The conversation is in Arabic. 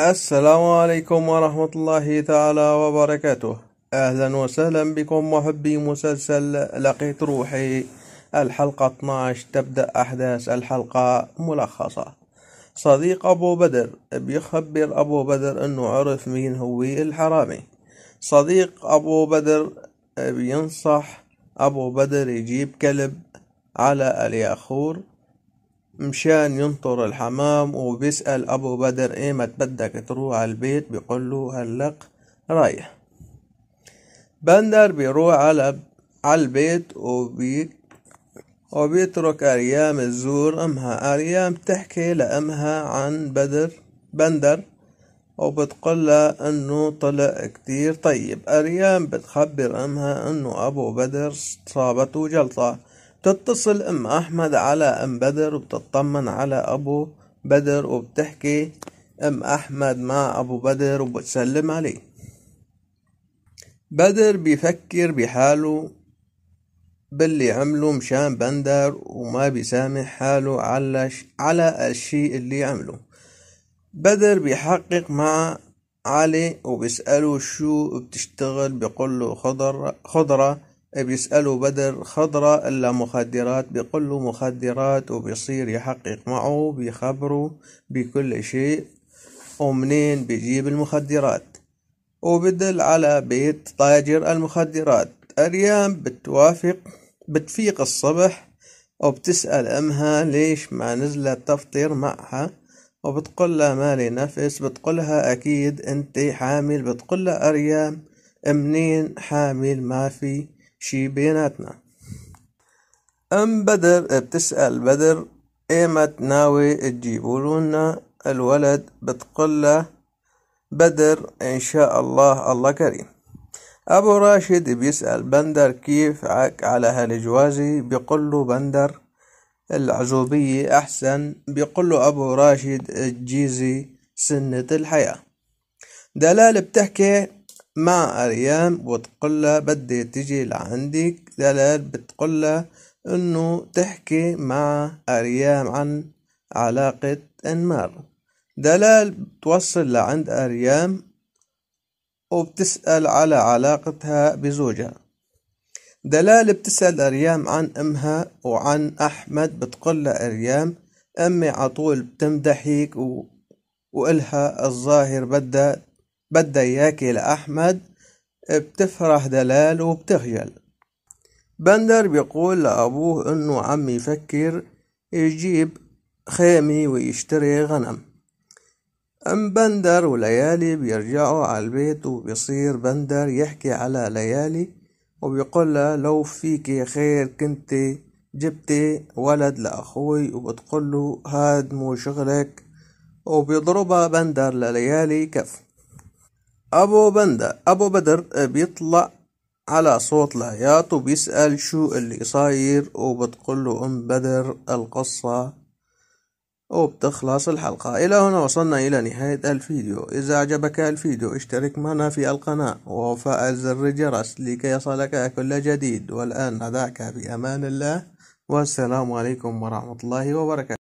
السلام عليكم ورحمة الله تعالى وبركاته أهلا وسهلا بكم محبي مسلسل لقيت روحي الحلقة 12 تبدأ أحداث الحلقة ملخصة صديق أبو بدر بيخبر أبو بدر أنه عرف مين هو الحرامي صديق أبو بدر بينصح أبو بدر يجيب كلب على الياخور مشان ينطر الحمام وبيسأل أبو بدر إيه ما بدك تروح على البيت له هلق رايح بندر بيروح على البيت وبي وبيترك أريام تزور أمها أريام تحكي لأمها عن بدر بندر وبتقولها أنه طلع كتير طيب أريام بتخبر أمها أنه أبو بدر صابته جلطة تتصل ام احمد على ام بدر وبتطمن على ابو بدر وبتحكي ام احمد مع ابو بدر وبتسلم عليه بدر بيفكر بحاله باللي عمله مشان بندر وما بيسامح حاله على على الشيء اللي عمله بدر بيحقق مع علي وبيسأله شو بتشتغل بيقول له خضرة, خضرة بيسألوا بدر خضرة إلا مخدرات بيقول له مخدرات وبيصير يحقق معه بيخبره بكل شيء ومنين بيجيب المخدرات وبدل على بيت تاجر المخدرات أريام بتوافق بتفيق الصبح وبتسأل أمها ليش ما نزلت تفطر معها وبتقول لها مالي نفس بتقولها أكيد أنت حامل بتقول لها أريام منين حامل ما في شي بيناتنا أم بدر أه، بتسأل بدر ايمت ناوي تجيبولنا الولد بتقله بدر إن شاء الله الله كريم أبو راشد بيسأل بندر كيف على هالجوازي بيقله بندر العزوبية أحسن بيقله أبو راشد الجيزي سنة الحياة دلال بتحكي مع أريام وتقولها بدي تجي لعندك دلال بتقولها إنه تحكي مع أريام عن علاقة أنمار دلال بتوصل لعند أريام وبتسأل على علاقتها بزوجها دلال بتسأل أريام عن أمها وعن أحمد بتقول لأريام أمي عطول بتمدحك و... وإلها الظاهر بدها بدها اياكي لاحمد بتفرح دلال وبتخجل بندر بيقول لأبوه إنه عم يفكر يجيب خيمة ويشتري غنم أم بندر وليالي بيرجعوا على البيت وبيصير بندر يحكي على ليالي وبيقول لها لو فيكي خير كنت جبتي ولد لأخوي وبتقول له هاد مو شغلك وبيضربها بندر لليالي كف أبو بندا أبو بدر آه، بيطلع على صوت العياط وبيسأل شو اللي صاير وبتقول له أم بدر القصة وبتخلص الحلقة إلى هنا وصلنا إلى نهاية الفيديو إذا أعجبك الفيديو اشترك معنا في القناة وفعل زر الجرس لكي يصلك كل جديد والآن ندعك بأمان الله والسلام عليكم ورحمة الله وبركاته